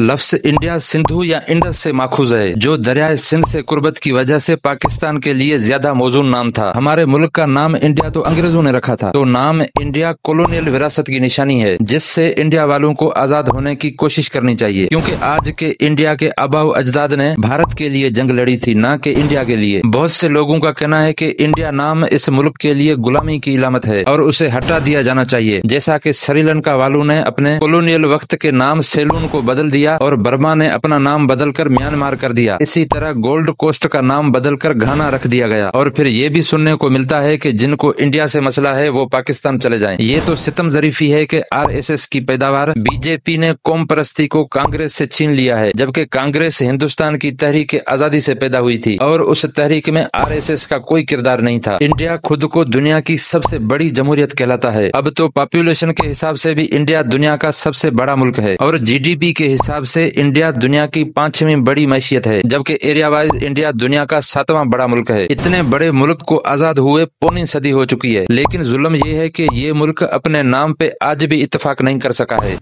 लफ्स India Sindhu या Indus से माखूज है जो दरियाए सिंध से कुर्बत की वजह से पाकिस्तान के लिए ज्यादा मौजूद नाम था हमारे मुल्क का नाम इंडिया तो अंग्रेजों ने रखा था तो नाम इंडिया कॉलोनियल विरासत की निशानी है जिससे इंडिया वालों को आजाद होने की कोशिश करनी चाहिए क्योंकि आज के इंडिया के अबाव अजदाद ने भारत के लिए जंग लड़ी थी न के इंडिया के लिए बहुत से लोगों का कहना है की इंडिया नाम इस मुल्क के लिए गुलामी की इलामत है और उसे हटा दिया जाना चाहिए जैसा की श्रीलंका वालों ने अपने कॉलोनियल वक्त के नाम सेलून को बदल दिया दिया और बर्मा ने अपना नाम बदलकर म्यांमार कर दिया इसी तरह गोल्ड कोस्ट का नाम बदलकर घाना रख दिया गया और फिर ये भी सुनने को मिलता है कि जिनको इंडिया से मसला है वो पाकिस्तान चले जाएं ये तो सितम जरीफी है कि आरएसएस की पैदावार बीजेपी ने कौम परस्ती को कांग्रेस से छीन लिया है जबकि कांग्रेस हिंदुस्तान की तहरीक आजादी से पैदा हुई थी और उस तहरीक में आर का कोई किरदार नहीं था इंडिया खुद को दुनिया की सबसे बड़ी जमहूरियत कहलाता है अब तो पॉपुलेशन के हिसाब से भी इंडिया दुनिया का सबसे बड़ा मुल्क है और जी के हिसाब हिसाब से इंडिया दुनिया की पांचवी बड़ी मैशियत है जबकि एरिया वाइज इंडिया दुनिया का सातवां बड़ा मुल्क है इतने बड़े मुल्क को आजाद हुए पौनी सदी हो चुकी है लेकिन जुल्म ये है की ये मुल्क अपने नाम पे आज भी इतफाक नहीं कर सका है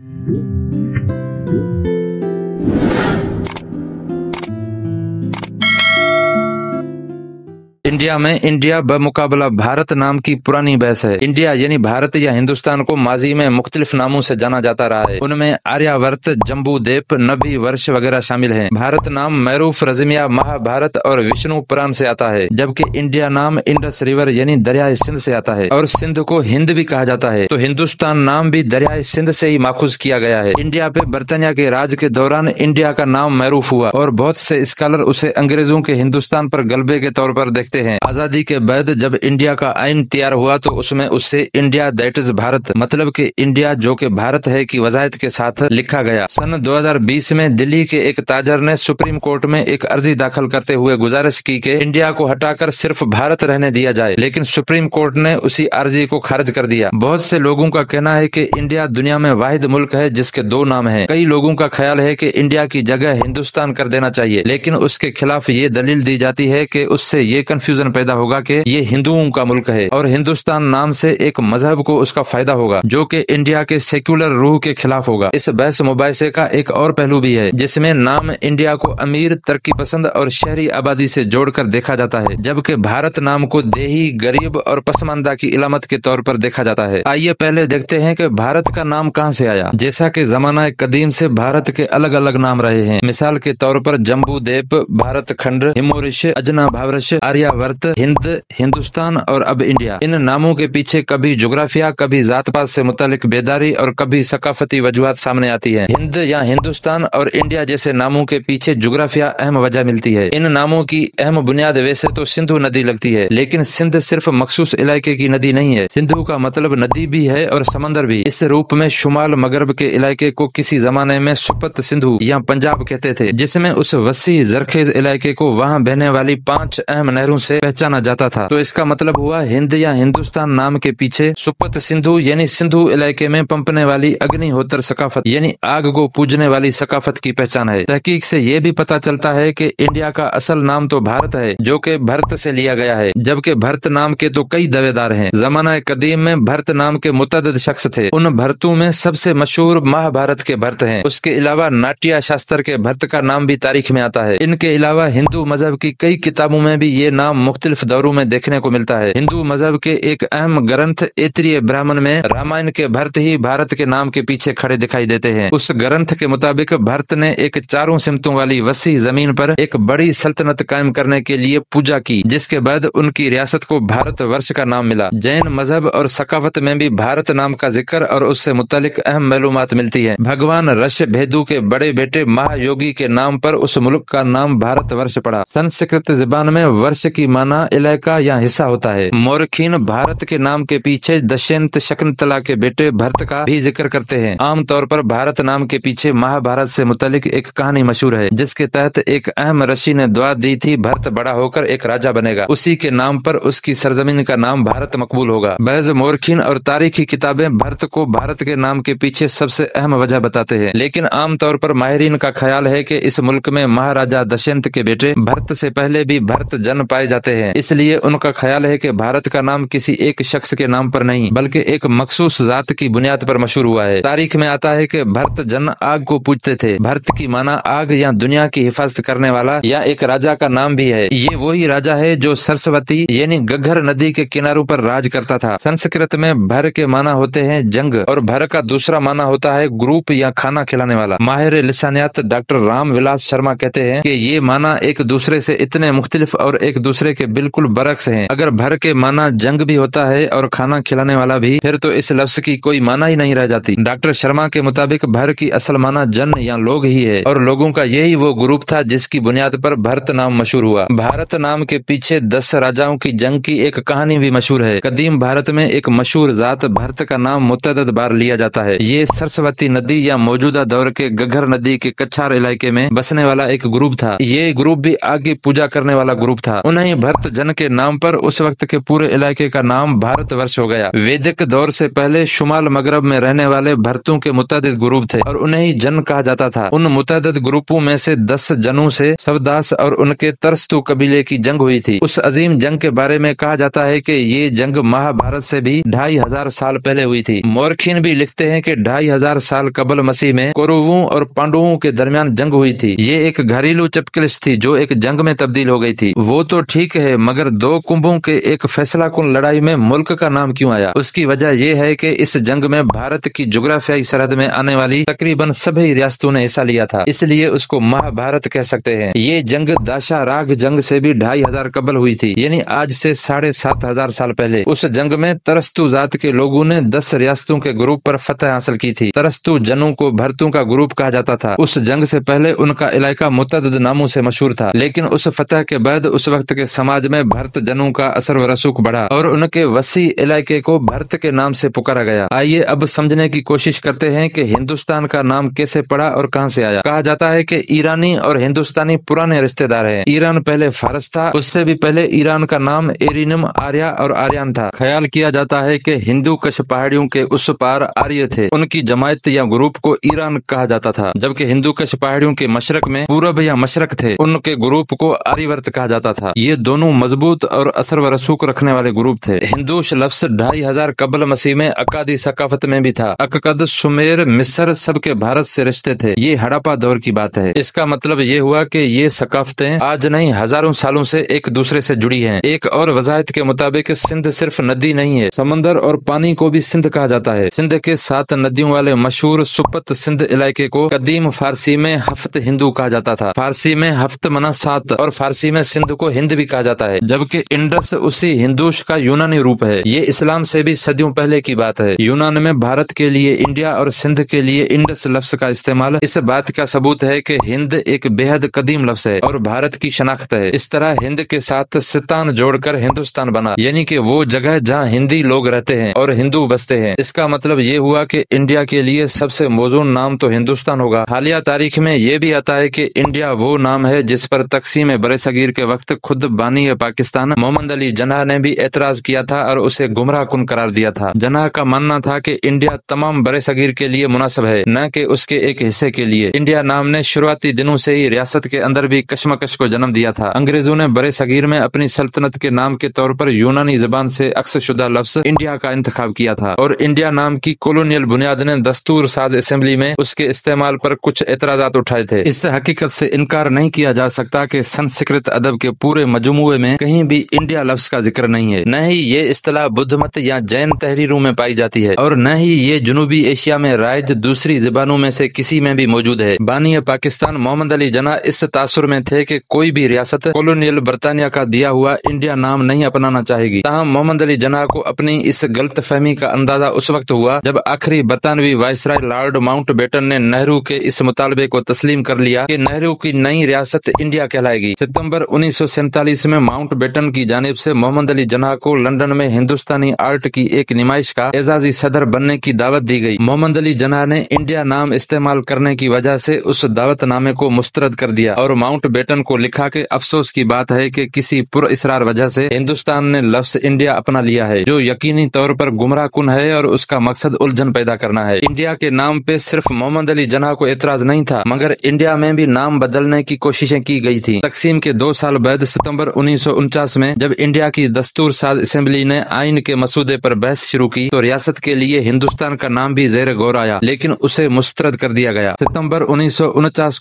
इंडिया में इंडिया बमुकाबला भारत नाम की पुरानी बहस है इंडिया यानी भारत या हिंदुस्तान को माजी में मुख्तलिफ नामों से जाना जाता रहा है उनमें आर्यावर्त जम्बू देप नबी वर्ष वगैरह शामिल हैं। भारत नाम मैरूफ रजमिया महाभारत और विष्णु पुराण से आता है जबकि इंडिया नाम इंडस रिवर यानी दरियाए सिंध से आता है और सिंध को हिंद भी कहा जाता है तो हिंदुस्तान नाम भी दरियाए सिंध से ही माखूज किया गया है इंडिया पे बर्तानिया के राज के दौरान इंडिया का नाम मैरूफ हुआ और बहुत से स्कॉलर उसे अंग्रेजों के हिंदुस्तान पर गलबे के तौर पर देखते हैं हैं आजादी के बाद जब इंडिया का आइन तैयार हुआ तो उसमें उससे इंडिया दैट इज भारत मतलब कि इंडिया जो कि भारत है की वजायत के साथ लिखा गया सन 2020 में दिल्ली के एक ताजर ने सुप्रीम कोर्ट में एक अर्जी दाखिल करते हुए गुजारिश की के इंडिया को हटाकर सिर्फ भारत रहने दिया जाए लेकिन सुप्रीम कोर्ट ने उसी अर्जी को खारिज कर दिया बहुत से लोगों का कहना है की इंडिया दुनिया में वाहिद मुल्क है जिसके दो नाम है कई लोगों का ख्याल है की इंडिया की जगह हिंदुस्तान कर देना चाहिए लेकिन उसके खिलाफ ये दलील दी जाती है की उससे ये कंफ्यूजन कन्फ्यूजन पैदा होगा कि ये हिंदुओं का मुल्क है और हिंदुस्तान नाम से एक मजहब को उसका फायदा होगा जो कि इंडिया के सेक्युलर रूह के खिलाफ होगा इस बहस मुबासे का एक और पहलू भी है जिसमे नाम इंडिया को अमीर तरक्की पसंद और शहरी आबादी जोड़ कर देखा जाता है जबकि भारत नाम को देही गरीब और पसमानदा की इलामत के तौर पर देखा जाता है आइए पहले देखते हैं कि भारत का नाम कहाँ से आया जैसा कि जमाना कदीम से भारत के अलग अलग नाम रहे हैं मिसाल के तौर पर जम्बू देव भारत खंड हिमोरिश अजना भावरश आर्यावर भारत हिंद हिंदुस्तान और अब इंडिया इन नामों के पीछे कभी जोग्राफिया कभी जात पात से मुतालिक बेदारी और कभी सकाफती वजूहत सामने आती है हिंद या हिंदुस्तान और इंडिया जैसे नामों के पीछे जोग्राफिया अहम वजह मिलती है इन नामों की अहम बुनियाद वैसे तो सिंधु नदी लगती है लेकिन सिंध सिर्फ मखसूस इलाके की नदी नहीं है सिंधु का मतलब नदी भी है और समंदर भी इस रूप में शुमाल मगरब के इलाके को किसी जमाने में सुपत सिंधु या पंजाब कहते थे जिसमें उस वसी जरखेज इलाके को वहाँ बहने वाली पांच अहम नहरों से से पहचाना जाता था तो इसका मतलब हुआ हिंद या हिंदुस्तान नाम के पीछे सुपत सिंधु यानी सिंधु इलाके में पंपने वाली अग्निहोत्र सकाफत यानी आग को पूजने वाली सकाफत की पहचान है तहकीक से ये भी पता चलता है कि इंडिया का असल नाम तो भारत है जो कि भरत से लिया गया है जबकि भरत नाम के तो कई दवेदार हैं जमाना कदीम में भरत नाम के मुतद शख्स थे उन भरतों में सबसे मशहूर महाभारत के भरत हैं उसके अलावा नाट्या शास्त्र के भरत का नाम भी तारीख में आता है इनके अलावा हिंदू मजहब की कई किताबों में भी ये नाम मुख्तलिफ दौरों में देखने को मिलता है हिंदू मजहब के एक अहम ग्रंथ एत्रीय ब्राह्मण में रामायण के भरत ही भारत के नाम के पीछे खड़े दिखाई देते हैं उस ग्रंथ के मुताबिक भरत ने एक चारों सिमतों वाली वसी जमीन पर एक बड़ी सल्तनत कायम करने के लिए पूजा की जिसके बाद उनकी रियासत को भारत वर्ष का नाम मिला जैन मजहब और सकाफत में भी भारत नाम का जिक्र और उससे मुतलिक अहम मालूम मिलती है भगवान रश भेदू के बड़े बेटे महायोगी के नाम पर उस मुल्क का नाम भारत वर्ष पड़ा संस्कृत जबान में वर्ष की माना इलाका या हिस्सा होता है मोरखीन भारत के नाम के पीछे दशंत शकुंतला के बेटे भरत का भी जिक्र करते हैं आमतौर पर भारत नाम के पीछे महाभारत से मुतलिक एक कहानी मशहूर है जिसके तहत एक अहम ऋषि ने दुआ दी थी भरत बड़ा होकर एक राजा बनेगा उसी के नाम पर उसकी सरजमीन का नाम भारत मकबूल होगा बहज मोरखीन और तारीखी किताबें भरत को भारत के नाम के पीछे सबसे अहम वजह बताते हैं लेकिन आमतौर पर माहरीन का ख्याल है की इस मुल्क में महाराजा दशंत के बेटे भरत से पहले भी भरत जन्म पाए जाते जाते हैं इसलिए उनका ख्याल है कि भारत का नाम किसी एक शख्स के नाम पर नहीं बल्कि एक मखसूस जात की बुनियाद पर मशहूर हुआ है तारीख में आता है कि भरत जन आग को पूछते थे भरत की माना आग या दुनिया की हिफाजत करने वाला या एक राजा का नाम भी है ये वही राजा है जो सरस्वती यानी गग्घर नदी के किनारों पर राज करता था संस्कृत में भर के माना होते हैं जंग और भर का दूसरा माना होता है ग्रुप या खाना खिलाने वाला माहिर लिसानियात डॉक्टर राम विलास शर्मा कहते हैं कि ये माना एक दूसरे से इतने मुख्तलिफ और एक दूसरे दूसरे के बिल्कुल बरक्स हैं अगर भर के माना जंग भी होता है और खाना खिलाने वाला भी फिर तो इस लफ्ज की कोई माना ही नहीं रह जाती डॉक्टर शर्मा के मुताबिक भर की असल माना जन या लोग ही है और लोगों का यही वो ग्रुप था जिसकी बुनियाद पर भरत नाम मशहूर हुआ भारत नाम के पीछे दस राजाओं की जंग की एक कहानी भी मशहूर है कदीम भारत में एक मशहूर जात भरत का नाम मुतद बार लिया जाता है ये सरस्वती नदी या मौजूदा दौर के गघर नदी के कच्छार इलाके में बसने वाला एक ग्रुप था ये ग्रुप भी आगे पूजा करने वाला ग्रुप था उन्हें भरत जन के नाम पर उस वक्त के पूरे इलाके का नाम भारत वर्ष हो गया वैदिक दौर से पहले शुमाल मगरब में रहने वाले भरतों के मुतद ग्रुप थे और उन्हें जन कहा जाता था उन मुतद ग्रुपों में से दस जनों से सबदास और उनके तरस्तु कबीले की जंग हुई थी उस अजीम जंग के बारे में कहा जाता है की ये जंग महाभारत से भी ढाई हजार साल पहले हुई थी मोरखीन भी लिखते है की ढाई हजार साल कबल मसीह में कौरवों और पांडुओं के दरमियान जंग हुई थी ये एक घरेलू चपकलिश थी जो एक जंग में तब्दील हो गई थी वो तो ठीक ठीक है मगर दो कुंभों के एक फैसला कुन लड़ाई में मुल्क का नाम क्यों आया उसकी वजह यह है कि इस जंग में भारत की जोग्राफियाई सरहद में आने वाली तकरीबन सभी रियासतों ने हिस्सा लिया था इसलिए उसको महाभारत कह सकते हैं ये जंग दाशा राग जंग से भी ढाई हजार कबल हुई थी यानी आज से साढ़े सात हजार साल पहले उस जंग में तरस्तु जात के लोगों ने दस रियासतों के ग्रुप पर फतेह हासिल की थी तरस्तु जनों को भरतों का ग्रुप कहा जाता था उस जंग से पहले उनका इलाका मुतद नामों से मशहूर था लेकिन उस फतेह के बाद उस वक्त के समाज में भरत जनों का असर व रसूख बढ़ा और उनके वसी इलाके को भरत के नाम से पुकारा गया आइए अब समझने की कोशिश करते हैं कि हिंदुस्तान का नाम कैसे पड़ा और कहां से आया कहा जाता है कि ईरानी और हिंदुस्तानी पुराने रिश्तेदार हैं ईरान पहले फारस था उससे भी पहले ईरान का नाम एरिनम आर्या और आर्यन था ख्याल किया जाता है की हिंदू कश पहाड़ियों के उस पार आर्य थे उनकी जमायत या ग्रुप को ईरान कहा जाता था जबकि हिंदू कश पहाड़ियों के मशरक में पूरब या मशरक थे उनके ग्रुप को आर्यवर्त कहा जाता था ये दोनों मजबूत और असर व रसूख रखने वाले ग्रुप थे हिंदू लफ्स ढाई हजार कबल मसीह में अकादी सकाफत में भी था अकद सुमेर मिसर सबके भारत से रिश्ते थे ये हड़प्पा दौर की बात है इसका मतलब ये हुआ कि ये सकाफतें आज नहीं हजारों सालों से एक दूसरे से जुड़ी हैं एक और वजाहत के मुताबिक सिंध सिर्फ नदी नहीं है समंदर और पानी को भी सिंध कहा जाता है सिंध के सात नदियों वाले मशहूर सुपत सिंध इलाके को कदीम फारसी में हफ्त हिंदू कहा जाता था फारसी में हफ्त मना सात और फारसी में सिंध को हिंद भी कहा जाता है जबकि इंडस उसी हिंदूश का यूनानी रूप है ये इस्लाम से भी सदियों पहले की बात है यूनान में भारत के लिए इंडिया और सिंध के लिए इंडस लफ्स का इस्तेमाल इस बात का सबूत है की हिंद एक बेहद कदीम लफ्स है और भारत की शनाख्त है इस तरह हिंद के साथ सितान जोड़कर हिंदुस्तान बना यानी कि वो जगह जहाँ हिंदी लोग रहते हैं और हिंदू बसते हैं इसका मतलब ये हुआ कि इंडिया के लिए सबसे मौजूद नाम तो हिंदुस्तान होगा हालिया तारीख में ये भी आता है कि इंडिया वो नाम है जिस पर तकसीम सगीर के वक्त खुद बानी पाकिस्तान मोहम्मद अली जना ने भी एतराज किया था और उसे गुमराह कन करार दिया था जना का मानना था की इंडिया तमाम बड़े सगीर के लिए मुनासिब है न के उसके एक हिस्से के लिए इंडिया नाम ने शुरुआती दिनों से ही रियासत के अंदर भी कश्मकश को जन्म दिया था अंग्रेजों ने बड़े सगीर में अपनी सल्तनत के नाम के तौर पर यूनानी जबान से अक्सर शुदा लफ्ज इंडिया का इंतखा किया था और इंडिया नाम की कॉलोनियल बुनियाद ने दस्तूर साज असम्बली में उसके इस्तेमाल पर कुछ एतराज उठाए थे इससे हकीकत से इनकार नहीं किया जा सकता कि संस्कृत अदब के पूरे मजमू जुमुए में कहीं भी इंडिया लफ्ज का जिक्र नहीं है न ही ये असलाह बुद्ध मत या जैन तहरीरों में पाई जाती है और न ही ये जुनूबी एशिया में राइज दूसरी जबानों में से किसी में भी मौजूद है बानी पाकिस्तान मोहम्मद अली जना इस तासुर में थे की कोई भी रियासत कॉलोनियल बरतानिया का दिया हुआ इंडिया नाम नहीं अपनाना चाहेगी तहम मोहम्मद अली जना को अपनी इस गलत फहमी का अंदाजा उस वक्त हुआ जब आखिरी बरतानवी वायसराय लॉर्ड माउंट बेटन ने नेहरू के इस मुतालबे को तस्लीम कर लिया की नेहरू की नई रियासत इंडिया कहलाएगी सितम्बर उन्नीस सौ सैतालीस इसमें माउंट बेटन की जानब से मोहम्मद अली जना को लंदन में हिंदुस्तानी आर्ट की एक नुमाइश का एजाजी सदर बनने की दावत दी गई मोहम्मद अली जना ने इंडिया नाम इस्तेमाल करने की वजह से उस दावतनामे को मुस्तरद कर दिया और माउंट बेटन को लिखा के अफसोस की बात है कि किसी पुर इसरार वजह से हिंदुस्तान ने लफ्ज इंडिया अपना लिया है जो यकीनी तौर पर गुमराह कुन है और उसका मकसद उलझन पैदा करना है इंडिया के नाम पे सिर्फ मोहम्मद अली जना को एतराज नहीं था मगर इंडिया में भी नाम बदलने की कोशिशें की गई थी तकसीम के दो साल बाद सितम्बर उन्नीस में जब इंडिया की दस्तूर साज असेंबली ने आइन के मसूदे पर बहस शुरू की तो रियासत के लिए हिंदुस्तान का नाम भी जेर गौर आया लेकिन उसे मुस्तरद कर दिया गया सितम्बर उन्नीस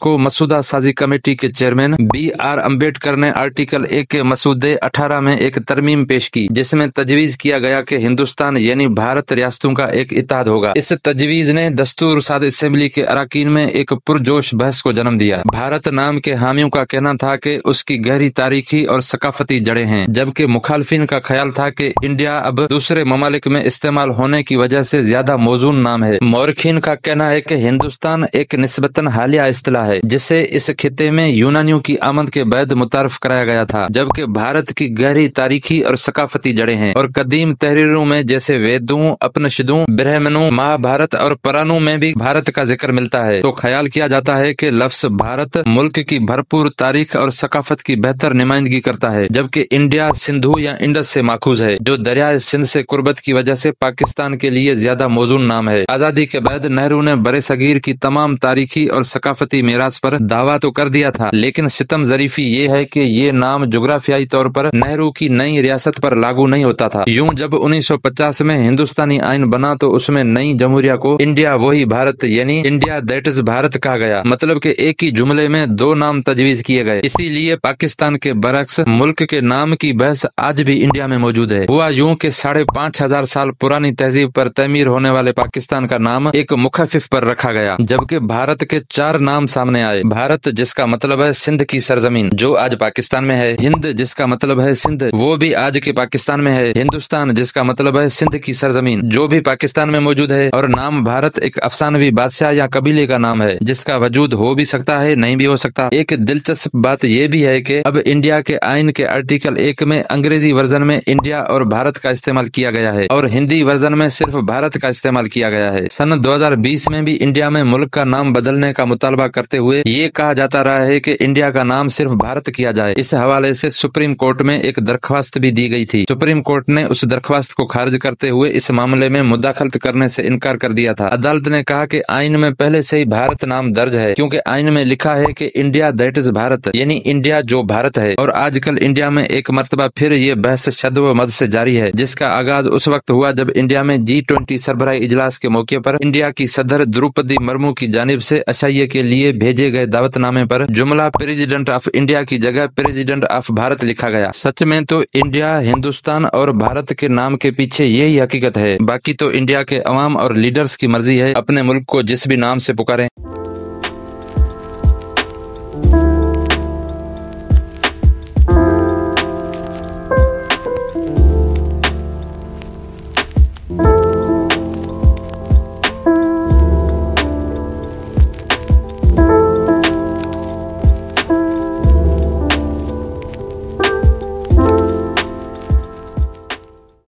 को मसूदा साजी कमेटी के चेयरमैन बी आर अम्बेडकर ने आर्टिकल एक के मसूदे अठारह में एक तरमीम पेश की जिसमे तजवीज किया गया की हिंदुस्तान यानी भारत रियासतों का एक इतिहाद होगा इस तजवीज ने दस्तूर साद असम्बली के अरकान में एक पुरजोश बहस को जन्म दिया भारत नाम के हामियों का कहना था कि उसकी गहरी तारीखी और और सकाफती जड़े हैं जबकि मुखालफिन का ख्याल था की इंडिया अब दूसरे ममालिक में इस्तेमाल होने की वजह से ज्यादा मौजूद नाम है मौरखीन का कहना है की हिंदुस्तान एक नस्बता हालिया असलाह है जिसे इस खिते में यूनानियों की आमद के बैद मुतारफ कराया गया था जबकि भारत की गहरी तारीखी और सकाफती जड़े हैं और कदीम तहरीरों में जैसे वेदों अपनशदों ब्रहमनों महाभारत और परानों में भी भारत का जिक्र मिलता है तो ख्याल किया जाता है की लफ्स भारत मुल्क की भरपूर तारीख और सकाफत की बेहतर नुमाइंदगी करता है जबकि इंडिया सिंधु या इंडस से माखूज है जो दरिया सिंध से कुर्बत की वजह से पाकिस्तान के लिए ज्यादा मौजूद नाम है आजादी के बाद नेहरू ने बरे सगीर की तमाम तारीखी और सकाफती मीराज पर दावा तो कर दिया था लेकिन सितम जरीफी ये है कि ये नाम जोग्राफियाई तौर पर नेहरू की नई रियासत पर लागू नहीं होता था यूं जब 1950 में हिंदुस्तानी आइन बना तो उसमें नई जमहूरिया को इंडिया वही भारत यानी इंडिया दैट इज भारत कहा गया मतलब के एक ही जुमले में दो नाम तजवीज किए गए इसीलिए पाकिस्तान के बरक शख्स मुल्क के नाम की बहस आज भी इंडिया में मौजूद है हुआ यूं कि साढ़े पाँच हजार साल पुरानी तहजीब पर तमीर होने वाले पाकिस्तान का नाम एक मुखफिफ पर रखा गया जबकि भारत के चार नाम सामने आए भारत जिसका मतलब है सिंध की सरजमीन जो आज पाकिस्तान में है हिंद जिसका मतलब है सिंध वो भी आज के पाकिस्तान में है हिंदुस्तान जिसका मतलब है सिंध की सरजमीन जो भी पाकिस्तान में मौजूद है और नाम भारत एक अफसानवी बादशाह या कबीले का नाम है जिसका वजूद हो भी सकता है नहीं भी हो सकता एक दिलचस्प बात यह भी है की अब इंडिया के आइन के आर्टिकल एक में अंग्रेजी वर्जन में इंडिया और भारत का इस्तेमाल किया गया है और हिंदी वर्जन में सिर्फ भारत का इस्तेमाल किया गया है सन 2020 में भी इंडिया में मुल्क का नाम बदलने का मुतालबा करते हुए ये कहा जाता रहा है की इंडिया का नाम सिर्फ भारत किया जाए इस हवाले ऐसी सुप्रीम कोर्ट में एक दरख्वास्त भी दी गई थी सुप्रीम कोर्ट ने उस दरख्वास्त को खारिज करते हुए इस मामले में मुदाखल करने से इनकार कर दिया था अदालत ने कहा कि आइन में पहले से ही भारत नाम दर्ज है क्योंकि आइन में लिखा है कि इंडिया दैट इज भारत यानी इंडिया जो भारत है और आज आजकल इंडिया में एक मरतबा फिर ये बहस शद मद से जारी है जिसका आगाज उस वक्त हुआ जब इंडिया में जी ट्वेंटी सरबराई इजलास के मौके पर इंडिया की सदर द्रौपदी मुर्मू की जानब से अशाइये के लिए भेजे गए दावतनामे पर जुमला प्रेसिडेंट ऑफ इंडिया की जगह प्रेसिडेंट ऑफ भारत लिखा गया सच में तो इंडिया हिंदुस्तान और भारत के नाम के पीछे यही हकीकत है बाकी तो इंडिया के अवाम और लीडर्स की मर्जी है अपने मुल्क को जिस भी नाम से पुकारें